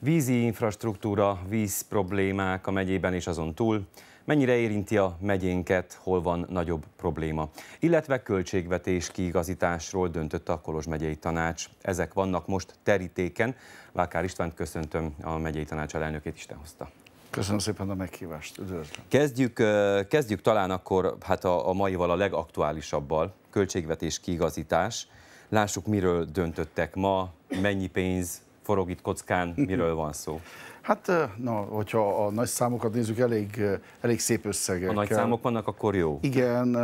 Vízi infrastruktúra, víz problémák a megyében és azon túl. Mennyire érinti a megyénket, hol van nagyobb probléma? Illetve költségvetés kiigazításról döntött a Kolos megyei tanács. Ezek vannak most terítéken. Vákár Istvánt köszöntöm, a megyei tanács elnökét Isten hozta. Köszönöm szépen a meghívást, üdvözlöm. Kezdjük, kezdjük talán akkor hát a, a maival a legaktuálisabbal, költségvetés kiigazítás. Lássuk, miről döntöttek ma, mennyi pénz, forog itt kockán, miről van szó? Hát, na, hogyha a nagy számokat nézzük, elég, elég szép összegekkel. A nagy számok vannak, akkor jó. Igen,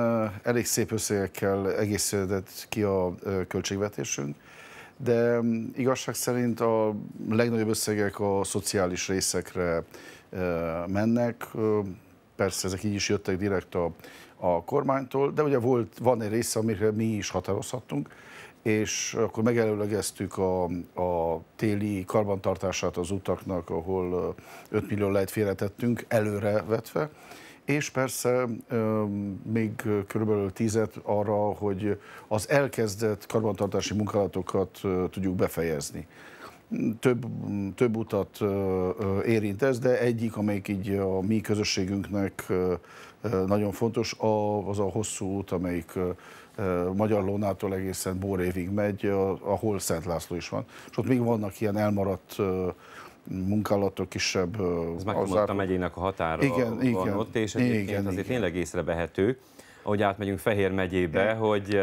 elég szép összegekkel egészedett ki a költségvetésünk, de igazság szerint a legnagyobb összegek a szociális részekre mennek. Persze ezek így is jöttek direkt a, a kormánytól, de ugye volt, van egy része, amire mi is határozhattunk, és akkor megelőlegeztük a, a téli karbantartását az utaknak, ahol 5 millió lejt félretettünk, előre vetve, és persze még körülbelül tízet arra, hogy az elkezdett karbantartási munkálatokat tudjuk befejezni több, több utat érint ez, de egyik, amelyik így a mi közösségünknek nagyon fontos, az a hosszú út, amelyik Magyar Lónától egészen Bórévig megy, ahol Szent László is van. És ott még vannak ilyen elmaradt munkálatok kisebb. Ez megmondott a megyének a határa igen, van igen, ott, és egyébként igen, azért igen. tényleg észrevehető, ahogy átmegyünk Fehér megyébe, igen. hogy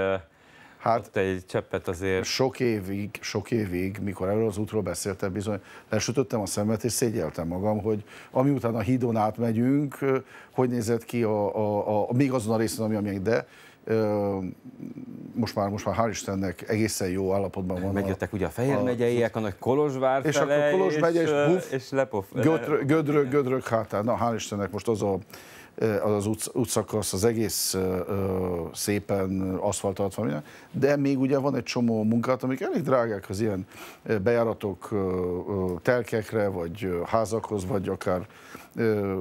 Hát Ott egy cseppet azért. Sok évig, sok évig, mikor erről az útról beszéltem, bizony lesütöttem a szemet, és szégyeltem magam, hogy amiután a hídon átmegyünk, hogy nézett ki a, a, a, a még azon a részen, ami még de most már, most már hál' Istennek egészen jó állapotban van. Megjöttek a, ugye a Fehér a, megyeiek, annak Kolozsvár és fele, akkor Kolozs megye, és, és, buff, és lepof, gödrök, gödrök, gödrök hátán. Na, hál' Istennek most az a az az útszakasz, az egész szépen aszfaltaltva van, de még ugye van egy csomó munkát, amik elég drágák az ilyen bejáratok telkekre, vagy házakhoz, vagy akár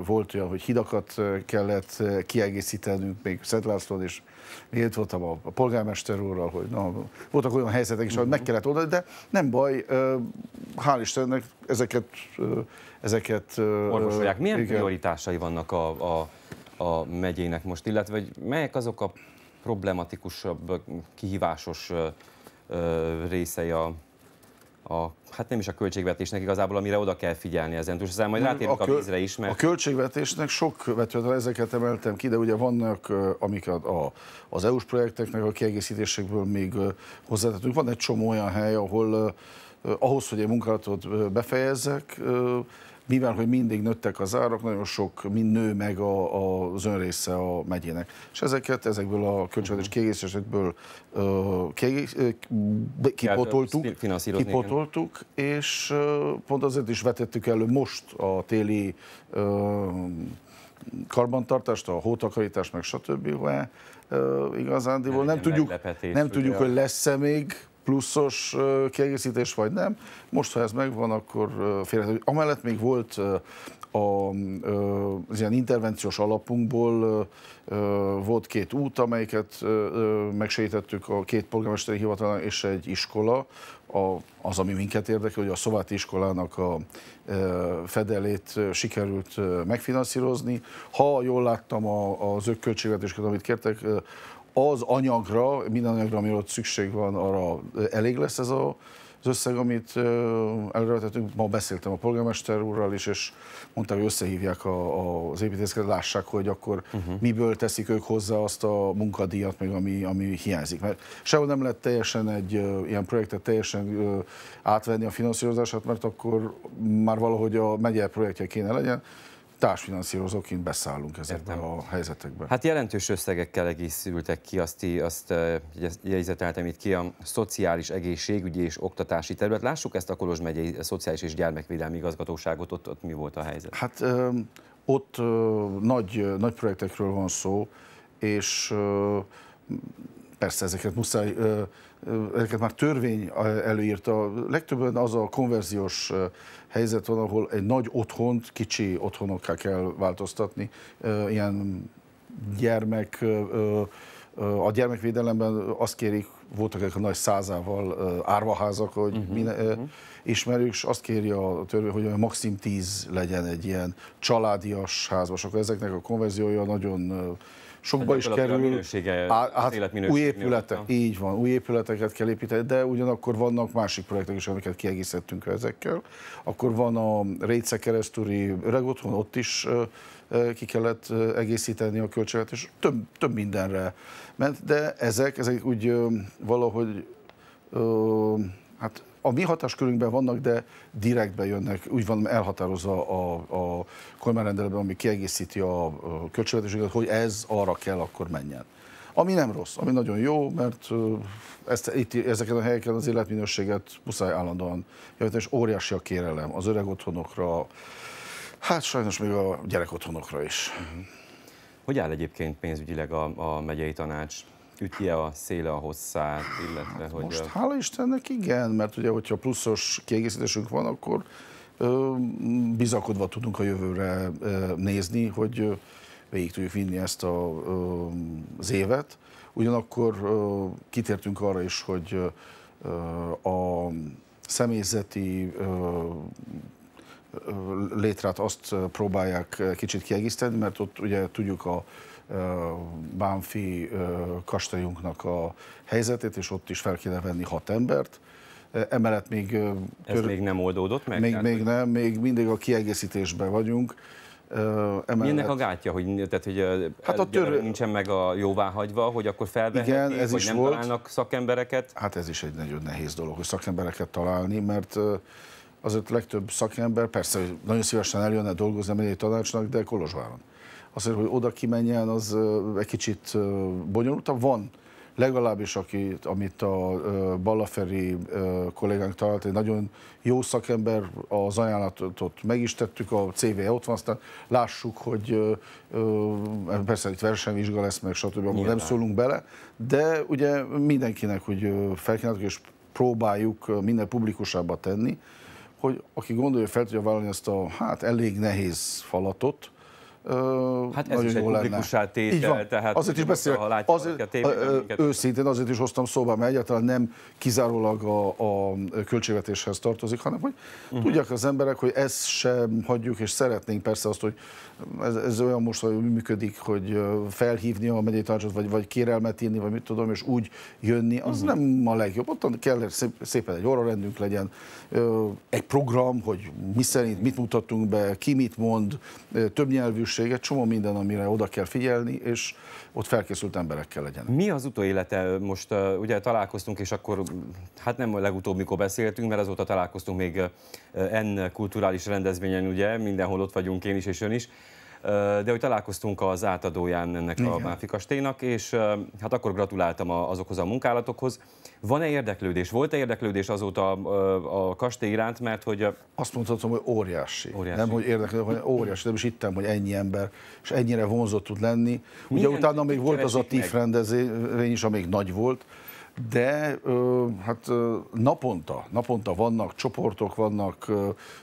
volt olyan, hogy hidakat kellett kiegészítenünk, még Szent Lászlón is én itt voltam a, polgármester úrral, hogy na, voltak olyan helyzetek is, hogy meg mhm. kellett oldani, de nem baj, hál' Istennek ezeket... ezeket Orvosolják. Milyen igen. prioritásai vannak a, a a megyének most, illetve hogy melyek azok a problematikusabb, kihívásos részei a, a, hát nem is a költségvetésnek igazából, amire oda kell figyelni ezen túl, szóval majd mm, rátérünk a, a vízre is. Mert... A költségvetésnek sok vetőt, ezeket emeltem ki, de ugye vannak, amik a, a, az EU-s projekteknek a kiegészítésekből még hozzátettünk. Van egy csomó olyan hely, ahol ahhoz, hogy egy munkálatot befejezzek, mivel hogy mindig nőttek az árak, nagyon sok mind nő meg a, a, az önrésze a megyének. És ezeket ezekből a költségvetés mhm. kiegészítésekből kipotoltuk, kipotoltuk és pont azért is vetettük elő most a téli karbantartást, a hótakarítást, meg stb. Igazándiból nem, tudjuk, nem tudjuk, hogy lesz-e még pluszos kiegészítés, vagy nem. Most, ha ez megvan, akkor félhető. Amellett még volt a, az ilyen intervenciós alapunkból volt két út, amelyiket megsejtettük a két polgármesteri hivatalán és egy iskola. A, az, ami minket érdekel, hogy a szovát iskolának a fedelét sikerült megfinanszírozni. Ha jól láttam a, az ökköltségvetéseket, amit kértek, az anyagra, minden anyagra, ami ott szükség van, arra elég lesz ez a az összeg, amit előrevetettünk, ma beszéltem a polgármester úrral is, és mondta, hogy összehívják a, a, az építészeket, lássák, hogy akkor uh-huh. miből teszik ők hozzá azt a munkadíjat, még ami, ami hiányzik. Mert sehol nem lehet teljesen egy ilyen projektet teljesen átvenni a finanszírozását, mert akkor már valahogy a megye projektje kéne legyen, társfinanszírozóként beszállunk ezekbe Értem. a helyzetekbe. Hát jelentős összegekkel egészültek ki, azt, azt jegyzeteltem itt ki a szociális egészségügyi és oktatási terület. Lássuk ezt a Kolozs megyei Szociális és Gyermekvédelmi Igazgatóságot, ott, ott mi volt a helyzet? Hát ott nagy, nagy projektekről van szó, és persze ezeket muszáj ezeket már törvény előírta. Legtöbben az a konverziós helyzet van, ahol egy nagy otthont kicsi otthonokká kell változtatni. Ilyen gyermek, a gyermekvédelemben azt kérik, voltak ezek a nagy százával árvaházak, hogy uh-huh, mhm, minden, uh-huh. Mhm. ismerjük, és azt kéri a törvény, hogy maximum 10 legyen egy ilyen családias házba, akkor ezeknek a konverziója nagyon sokba is kerül. hát új épületek, így van, új épületeket kell építeni, de ugyanakkor vannak másik projektek is, amiket kiegészítettünk ezekkel. Akkor van a Réce keresztúri öreg otthon, ott is ki kellett egészíteni a költséget, és több, több mindenre ment, de ezek, ezek úgy valahogy hát a mi hatáskörünkben vannak, de direktbe jönnek, úgy van elhatározva a, a kormányrendeletben, ami kiegészíti a költségvetéseket, hogy ez arra kell, akkor menjen. Ami nem rossz, ami nagyon jó, mert ezt, itt, ezeken a helyeken az életminőséget muszáj állandóan javítani, és óriási a kérelem az öreg otthonokra, hát sajnos még a gyerek otthonokra is. Hogy áll egyébként pénzügyileg a, a megyei tanács? ütje a széle a hosszát, illetve hát hogy... Most a... hála Istennek igen, mert ugye, hogyha pluszos kiegészítésünk van, akkor ö, bizakodva tudunk a jövőre ö, nézni, hogy ö, végig tudjuk vinni ezt a, ö, az évet. Ugyanakkor ö, kitértünk arra is, hogy ö, a személyzeti ö, létrát azt próbálják kicsit kiegészíteni, mert ott ugye tudjuk a Bánfi kastélyunknak a helyzetét, és ott is fel kéne venni hat embert. Emellett még... Ez kör... még nem oldódott meg? Még, még nem, még mindig a kiegészítésben vagyunk. Emellett... Milyennek a gátja, hogy, tehát, hogy hát a tör... nincsen meg a jóváhagyva, hogy akkor felvehetnék, Igen, ez vagy is nem volt. találnak szakembereket? Hát ez is egy nagyon nehéz dolog, hogy szakembereket találni, mert azért legtöbb szakember persze nagyon szívesen eljönne dolgozni a tanácsnak, de Kolozsváron azért, hogy oda kimenjen, az egy kicsit bonyolultabb. Van legalábbis aki, amit a Balaferi kollégánk talált, egy nagyon jó szakember, az ajánlatot meg is tettük, a CV ott van, aztán lássuk, hogy persze itt versenyvizsga lesz, meg stb. Nyilván. nem szólunk bele, de ugye mindenkinek, hogy felkínáltuk, és próbáljuk minden publikusába tenni, hogy aki gondolja, fel tudja vállalni ezt a hát elég nehéz falatot, Hát ez is egy publikussá tétel, Így van. tehát azért is beszél, ha azért, a tévében, őszintén azért is hoztam szóba, mert egyáltalán nem kizárólag a, a költségvetéshez tartozik, hanem hogy uh-huh. tudják az emberek, hogy ezt sem hagyjuk, és szeretnénk persze azt, hogy ez, ez olyan most, hogy működik, hogy felhívni a megyei tanácsot, vagy, vagy kérelmet írni, vagy mit tudom, és úgy jönni, az uh-huh. nem a legjobb. Ott kell szép, szépen egy órarendünk legyen, egy program, hogy mi szerint mit mutatunk be, ki mit mond, többnyelvűs szükség, egy csomó minden, amire oda kell figyelni, és ott felkészült emberekkel legyen. Mi az utóélete? Most uh, ugye találkoztunk, és akkor hát nem legutóbb, mikor beszéltünk, mert azóta találkoztunk még uh, en kulturális rendezvényen, ugye, mindenhol ott vagyunk én is és ön is de hogy találkoztunk az átadóján ennek Igen. a Bánfi kastélynak, és hát akkor gratuláltam azokhoz a munkálatokhoz. Van-e érdeklődés? Volt-e érdeklődés azóta a kastély iránt, mert hogy... Azt mondhatom, hogy óriási. óriási. Nem, hogy érdeklődés, hanem óriási. Nem is hittem, hogy ennyi ember, és ennyire vonzott tud lenni. Ugye Milyen utána még volt az a TIF rendezvény is, amíg nagy volt, de ö, hát ö, naponta, naponta vannak csoportok, vannak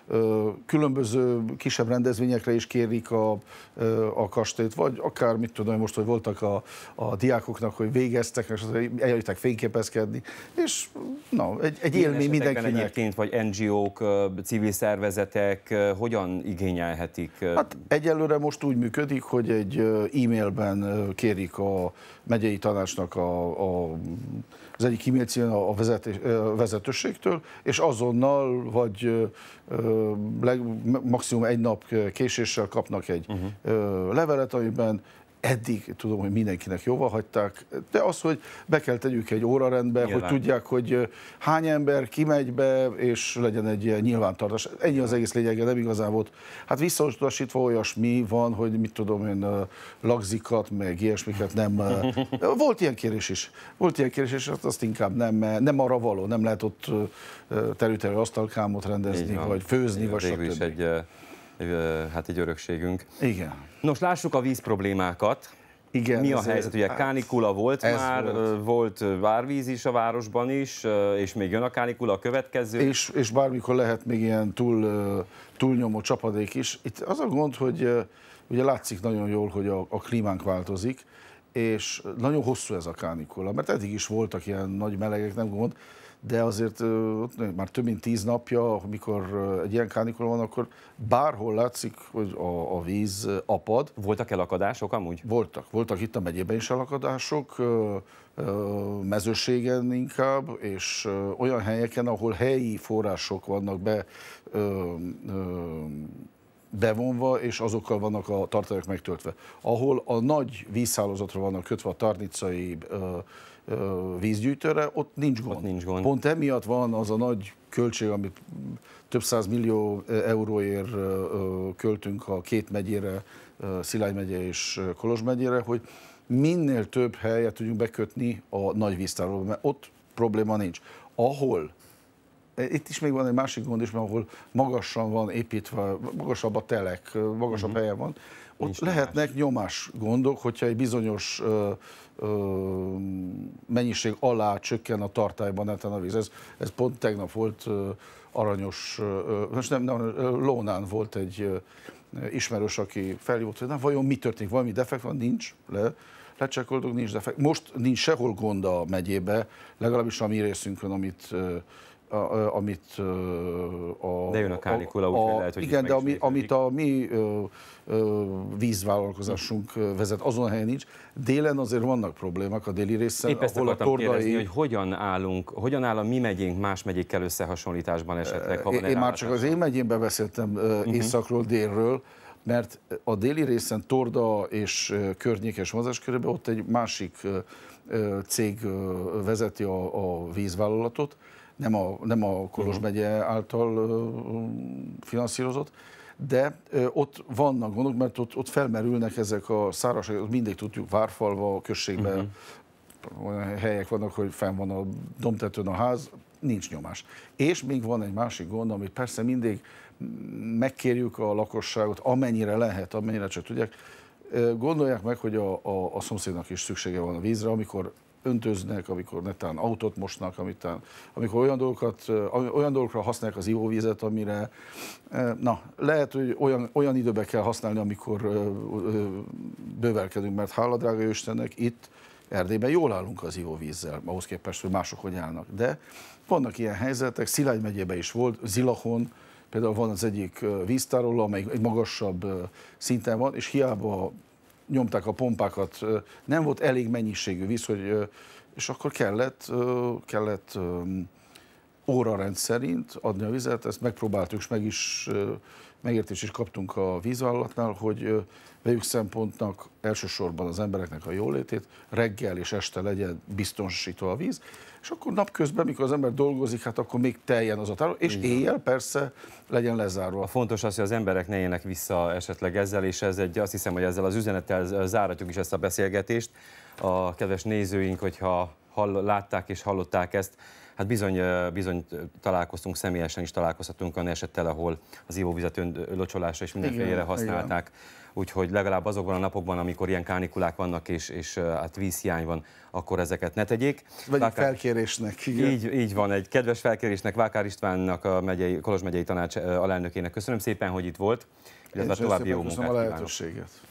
ö, különböző kisebb rendezvényekre is kérik a, ö, a kastélyt, vagy akár, mit tudom most, hogy voltak a, a diákoknak, hogy végeztek, és eljöttek fényképezkedni, és na, egy, egy élmény mindenkinek. egyébként, vagy NGO-k, civil szervezetek hogyan igényelhetik? Hát egyelőre most úgy működik, hogy egy e-mailben kérik a megyei tanácsnak a, a az egyik e a, a vezetőségtől, és azonnal, vagy ö, leg, maximum egy nap késéssel kapnak egy uh-huh. levelet, amiben Eddig tudom, hogy mindenkinek jóva hagyták, de az, hogy be kell tegyük egy órarendbe, Nyilván. hogy tudják, hogy hány ember kimegy be, és legyen egy ilyen nyilvántartás. Ennyi az egész lényege, nem igazán volt. Hát visszautasítva olyasmi van, hogy mit tudom én, lagzikat, meg ilyesmiket nem. Volt ilyen kérés is. Volt ilyen kérés, és azt inkább nem, nem arra való, nem lehet ott terülterű asztalkámot rendezni, vagy főzni, Én vagy stb. egy hát egy örökségünk. Igen. Nos, lássuk a víz problémákat. Igen, Mi a helyzet? Ugye hát kánikula volt már, volt. volt várvíz is a városban is, és még jön a kánikula a következő. És, és bármikor lehet még ilyen túl, túlnyomó csapadék is. Itt az a gond, hogy ugye látszik nagyon jól, hogy a, a klímánk változik, és nagyon hosszú ez a kánikula, mert eddig is voltak ilyen nagy melegek, nem gond, de azért ott már több mint tíz napja, amikor egy ilyen kánikula van, akkor bárhol látszik, hogy a, a víz apad. Voltak elakadások amúgy? Voltak. Voltak itt a megyében is elakadások, mezőségen inkább, és olyan helyeken, ahol helyi források vannak be bevonva, és azokkal vannak a tartalék megtöltve. Ahol a nagy vízhálózatra vannak kötve a tarnicai ö, ö, vízgyűjtőre, ott nincs gond. Ott nincs gond. Pont emiatt van az a nagy költség, amit több száz millió euróért költünk a két megyére, Szilágy megye és kolozs megyére, hogy minél több helyet tudjunk bekötni a nagy víztárolóba, mert ott probléma nincs. Ahol itt is még van egy másik gond is, mert ahol magasan van építve, magasabb a telek, magasabb uh-huh. Mhm. helyen van, ott Nincs lehetnek más. nyomás gondok, hogyha egy bizonyos ö, ö, mennyiség alá csökken a tartályban neten a víz. Ez, ez pont tegnap volt ö, aranyos, ö, most nem, nem, Lónán volt egy ö, ismerős, aki felhívott, hogy na, vajon mi történik, valami defekt van, nincs, le, lecsekoltuk, nincs defekt. Most nincs sehol gond a megyébe, legalábbis a mi részünkön, amit amit a... De jön a kánikula, úgyhogy lehet, hogy Igen, de ami, amit a mi ö, ö, vízvállalkozásunk vezet, azon a helyen nincs. Délen azért vannak problémák a déli részen, Épp ezt ahol a tordai... kérdezni, hogy hogyan állunk, hogyan áll a mi megyénk más megyékkel összehasonlításban esetleg, ha van Én már csak az én megyénbe beszéltem uh-huh. északról, délről, mert a déli részen Torda és környékes mozás körülbelül ott egy másik cég vezeti a, a vízvállalatot, nem a, nem a Kolos uh-huh. megye által finanszírozott, de ott vannak gondok, mert ott, ott felmerülnek ezek a szárazságok, mindig tudjuk, várfalva, a községben uh-huh. olyan helyek vannak, hogy fenn van a domtetőn a ház, nincs nyomás. És még van egy másik gond, amit persze mindig megkérjük a lakosságot, amennyire lehet, amennyire csak tudják, gondolják meg, hogy a, a, a szomszédnak is szüksége van a vízre, amikor öntöznek, amikor netán autót mosnak, amitán, amikor olyan, dolgokat, olyan dolgokra használják az ivóvizet, amire na, lehet, hogy olyan, olyan időbe kell használni, amikor bővelkedünk, mert hála drága Istennek itt Erdélyben jól állunk az ivóvízzel, ahhoz képest, hogy mások hogy állnak. De vannak ilyen helyzetek, Szilágy megyében is volt, Zilahon, például van az egyik víztároló, amely egy magasabb szinten van, és hiába nyomták a pompákat, nem volt elég mennyiségű víz, hogy, és akkor kellett, kellett óra rendszerint adni a vizet, ezt megpróbáltuk, és meg is megértést is kaptunk a vízvállalatnál, hogy velük szempontnak elsősorban az embereknek a jólétét reggel és este legyen biztonsító a víz, és akkor napközben, mikor az ember dolgozik, hát akkor még teljen az a tárol, és Igen. éjjel persze legyen lezárva. A Fontos az, hogy az emberek ne éljenek vissza esetleg ezzel, és ez egy, azt hiszem, hogy ezzel az üzenettel záratjuk is ezt a beszélgetést. A kedves nézőink, hogyha hall, látták és hallották ezt, Hát bizony, bizony találkoztunk, személyesen is találkozhatunk olyan esettel, ahol az ivóvizet locsolásra és mindenféle használták. Igen. Úgyhogy legalább azokban a napokban, amikor ilyen kánikulák vannak és, és hát vízhiány van, akkor ezeket ne tegyék. Vagy Vákár... felkérésnek. Igen. Így, így van, egy kedves felkérésnek Vákár Istvánnak, a megyei, Kolozs megyei tanács alelnökének. Köszönöm szépen, hogy itt volt, illetve további jó munkát a lehetőséget. Kívánok.